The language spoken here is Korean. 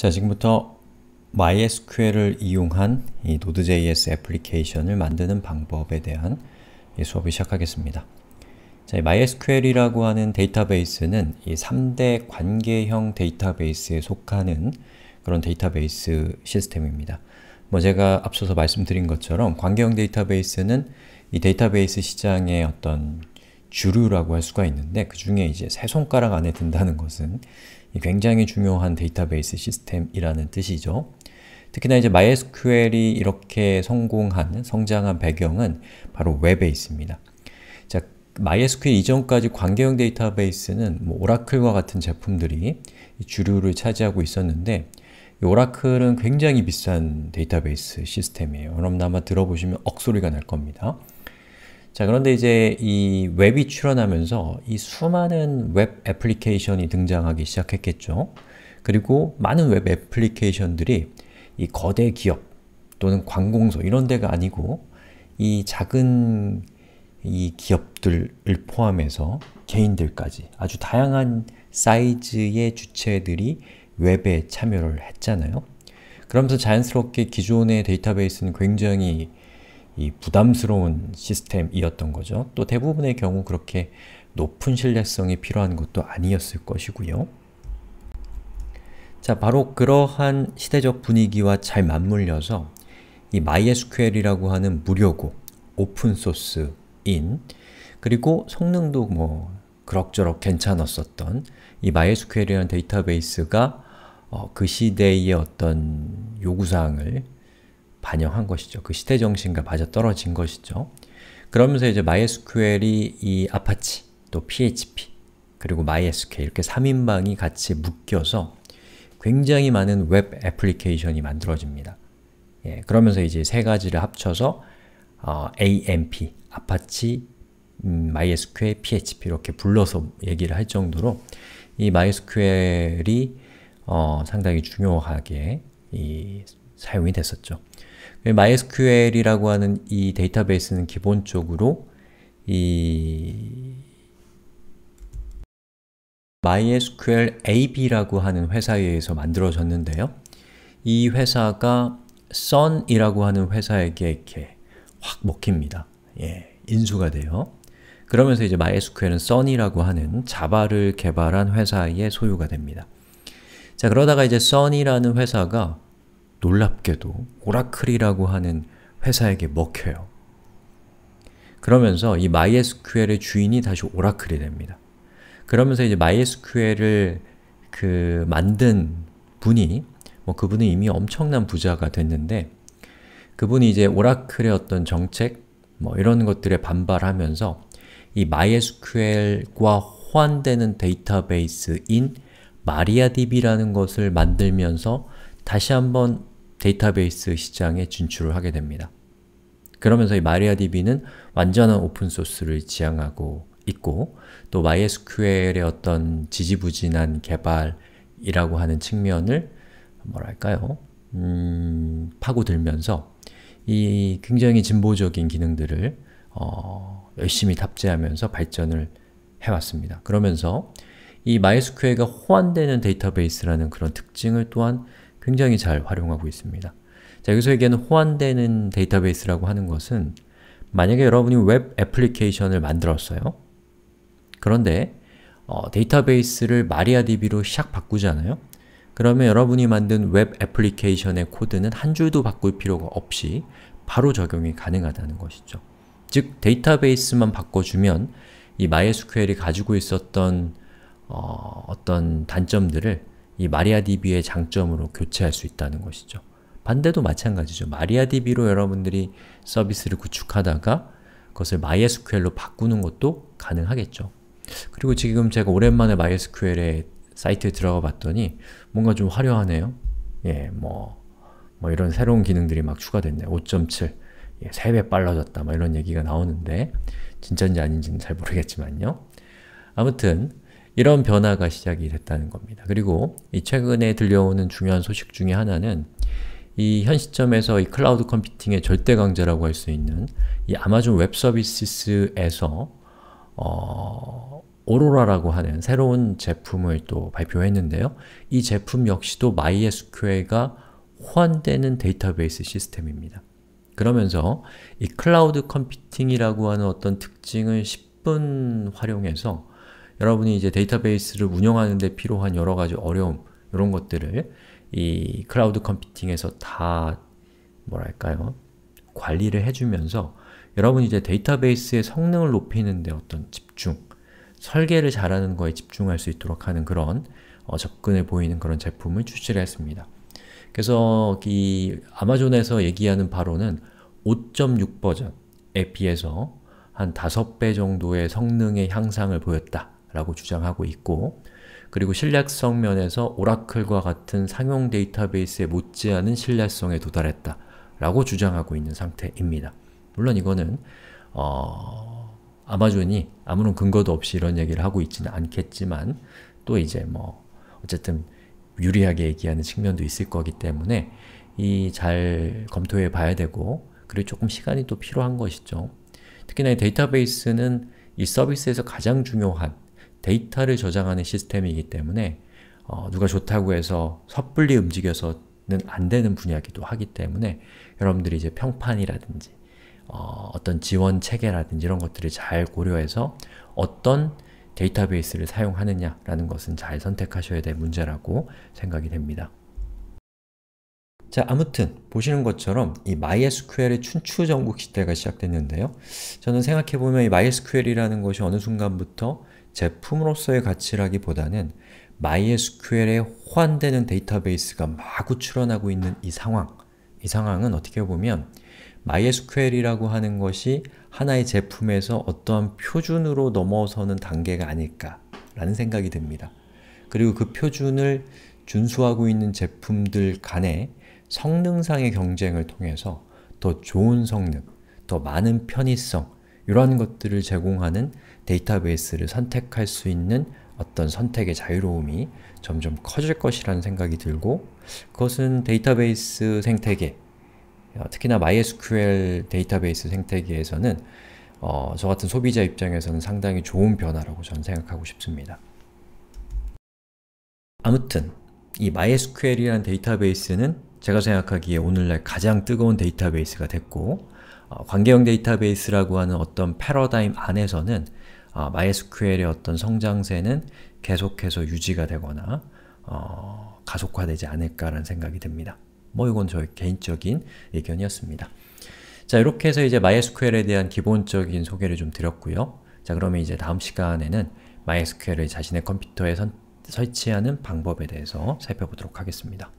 자, 지금부터 MySQL을 이용한 이 Node.js 애플리케이션을 만드는 방법에 대한 수업을 시작하겠습니다. 자, MySQL이라고 하는 데이터베이스는 이 3대 관계형 데이터베이스에 속하는 그런 데이터베이스 시스템입니다. 뭐 제가 앞서서 말씀드린 것처럼 관계형 데이터베이스는 이 데이터베이스 시장의 어떤 주류라고 할 수가 있는데 그 중에 이제 세 손가락 안에 든다는 것은 굉장히 중요한 데이터베이스 시스템이라는 뜻이죠. 특히나 이제 MySQL이 이렇게 성공한, 성장한 배경은 바로 웹에 있습니다. 자, MySQL 이전까지 관계형 데이터베이스는 뭐 오라클과 같은 제품들이 주류를 차지하고 있었는데 오라클은 굉장히 비싼 데이터베이스 시스템이에요. 여러분 아마 들어보시면 억소리가 날 겁니다. 자 그런데 이제 이 웹이 출현하면서 이 수많은 웹 애플리케이션이 등장하기 시작했겠죠. 그리고 많은 웹 애플리케이션들이 이 거대 기업 또는 관공서 이런 데가 아니고 이 작은 이 기업들을 포함해서 개인들까지 아주 다양한 사이즈의 주체들이 웹에 참여를 했잖아요. 그러면서 자연스럽게 기존의 데이터베이스는 굉장히 이 부담스러운 시스템이었던 거죠. 또 대부분의 경우 그렇게 높은 신뢰성이 필요한 것도 아니었을 것이고요. 자, 바로 그러한 시대적 분위기와 잘 맞물려서 이 MySQL이라고 하는 무료고 오픈소스인 그리고 성능도 뭐 그럭저럭 괜찮았었던 이 MySQL이라는 데이터베이스가 어, 그 시대의 어떤 요구사항을 반영한 것이죠. 그 시대 정신과 맞아떨어진 것이죠. 그러면서 이제 MySQL이 이 아파치, 또 PHP, 그리고 MySQL 이렇게 3인방이 같이 묶여서 굉장히 많은 웹 애플리케이션이 만들어집니다. 예, 그러면서 이제 세 가지를 합쳐서 어, AMP, 아파치, 음, MySQL, PHP 이렇게 불러서 얘기를 할 정도로 이 MySQL이 어, 상당히 중요하게 이 사용이 됐었죠. MySQL이라고 하는 이 데이터베이스는 기본적으로 이 MySQL AB라고 하는 회사에 의해서 만들어졌는데요. 이 회사가 Sun이라고 하는 회사에게 이렇게 확 먹힙니다. 예, 인수가 돼요. 그러면서 이제 MySQL은 Sun이라고 하는 자바를 개발한 회사의 소유가 됩니다. 자, 그러다가 이제 Sun이라는 회사가 놀랍게도 오라클이라고 하는 회사에게 먹혀요. 그러면서 이 MySQL의 주인이 다시 오라클이 됩니다. 그러면서 이제 MySQL을 그 만든 분이 뭐 그분은 이미 엄청난 부자가 됐는데 그분이 이제 오라클의 어떤 정책 뭐 이런 것들에 반발하면서 이 MySQL과 호환되는 데이터베이스인 MariaDB라는 것을 만들면서 다시 한번 데이터베이스 시장에 진출을 하게 됩니다. 그러면서 이 MariaDB는 완전한 오픈소스를 지향하고 있고 또 MySQL의 어떤 지지부진한 개발이라고 하는 측면을 뭐랄까요? 음, 파고들면서 이 굉장히 진보적인 기능들을 어, 열심히 탑재하면서 발전을 해왔습니다. 그러면서 이 MySQL가 호환되는 데이터베이스라는 그런 특징을 또한 굉장히 잘 활용하고 있습니다. 자, 여기서 얘기하는 호환되는 데이터베이스라고 하는 것은 만약에 여러분이 웹 애플리케이션을 만들었어요. 그런데 어, 데이터베이스를 mariadb로 샥 바꾸잖아요. 그러면 여러분이 만든 웹 애플리케이션의 코드는 한 줄도 바꿀 필요가 없이 바로 적용이 가능하다는 것이죠. 즉, 데이터베이스만 바꿔주면 이 MySQL이 가지고 있었던 어, 떤 단점들을 이 마리아DB의 장점으로 교체할 수 있다는 것이죠. 반대도 마찬가지죠. 마리아DB로 여러분들이 서비스를 구축하다가 그것을 MySQL로 바꾸는 것도 가능하겠죠. 그리고 지금 제가 오랜만에 MySQL의 사이트에 들어가 봤더니 뭔가 좀 화려하네요. 예, 뭐, 뭐 이런 새로운 기능들이 막 추가됐네. 5.7, 예, 3배 빨라졌다. 막 이런 얘기가 나오는데 진짜인지 아닌지는 잘 모르겠지만요. 아무튼 이런 변화가 시작이 됐다는 겁니다. 그리고 이 최근에 들려오는 중요한 소식 중에 하나는 이 현 시점에서 이 클라우드 컴퓨팅의 절대 강자라고 할 수 있는 이 아마존 웹 서비스에서 어... 오로라라고 하는 새로운 제품을 또 발표했는데요. 이 제품 역시도 MySQL과 호환되는 데이터베이스 시스템입니다. 그러면서 이 클라우드 컴퓨팅이라고 하는 어떤 특징을 10분 활용해서 여러분이 이제 데이터베이스를 운영하는 데 필요한 여러 가지 어려움, 이런 것들을 이 클라우드 컴퓨팅에서 다 뭐랄까요? 관리를 해주면서 여러분이 제 데이터베이스의 성능을 높이는데 어떤 집중, 설계를 잘하는 거에 집중할 수 있도록 하는 그런 어, 접근을 보이는 그런 제품을 출시를 했습니다. 그래서 이 아마존에서 얘기하는 바로는 5.6 버전에 비해서 한 5배 정도의 성능의 향상을 보였다 라고 주장하고 있고 그리고 신뢰성 면에서 오라클과 같은 상용 데이터베이스에 못지않은 신뢰성에 도달했다 라고 주장하고 있는 상태입니다. 물론 이거는 어... 아마존이 아무런 근거도 없이 이런 얘기를 하고 있지는 않겠지만 또 이제 뭐 어쨌든 유리하게 얘기하는 측면도 있을 거기 때문에 이 잘 검토해 봐야 되고 그리고 조금 시간이 또 필요한 것이죠. 특히나 이 데이터베이스는 이 서비스에서 가장 중요한 데이터를 저장하는 시스템이기 때문에 어, 누가 좋다고 해서 섣불리 움직여서는 안 되는 분야기도 이 하기 때문에 여러분들이 이제 평판이라든지 어, 떤 지원 체계라든지 이런 것들을 잘 고려해서 어떤 데이터베이스를 사용하느냐라는 것은 잘 선택하셔야 될 문제라고 생각이 됩니다. 자, 아무튼 보시는 것처럼 이 MySQL의 춘추전국 시대가 시작됐는데요. 저는 생각해보면 이 MySQL이라는 것이 어느 순간부터 제품으로서의 가치라기보다는 MySQL에 호환되는 데이터베이스가 마구 출현하고 있는 이 상황 이 상황은 어떻게 보면 MySQL이라고 하는 것이 하나의 제품에서 어떠한 표준으로 넘어서는 단계가 아닐까라는 생각이 듭니다. 그리고 그 표준을 준수하고 있는 제품들 간의 성능상의 경쟁을 통해서 더 좋은 성능, 더 많은 편의성, 이러한 것들을 제공하는 데이터베이스를 선택할 수 있는 어떤 선택의 자유로움이 점점 커질 것이라는 생각이 들고 그것은 데이터베이스 생태계, 어, 특히나 MySQL 데이터베이스 생태계에서는 어, 저 같은 소비자 입장에서는 상당히 좋은 변화라고 저는 생각하고 싶습니다. 아무튼 이 MySQL이라는 데이터베이스는 제가 생각하기에 오늘날 가장 뜨거운 데이터베이스가 됐고 어, 관계형 데이터베이스라고 하는 어떤 패러다임 안에서는 어, MySQL의 어떤 성장세는 계속해서 유지가 되거나 어, 가속화되지 않을까라는 생각이 듭니다. 뭐 이건 저의 개인적인 의견이었습니다. 자 이렇게 해서 이제 MySQL에 대한 기본적인 소개를 좀 드렸고요. 자 그러면 이제 다음 시간에는 MySQL을 자신의 컴퓨터에 선, 설치하는 방법에 대해서 살펴보도록 하겠습니다.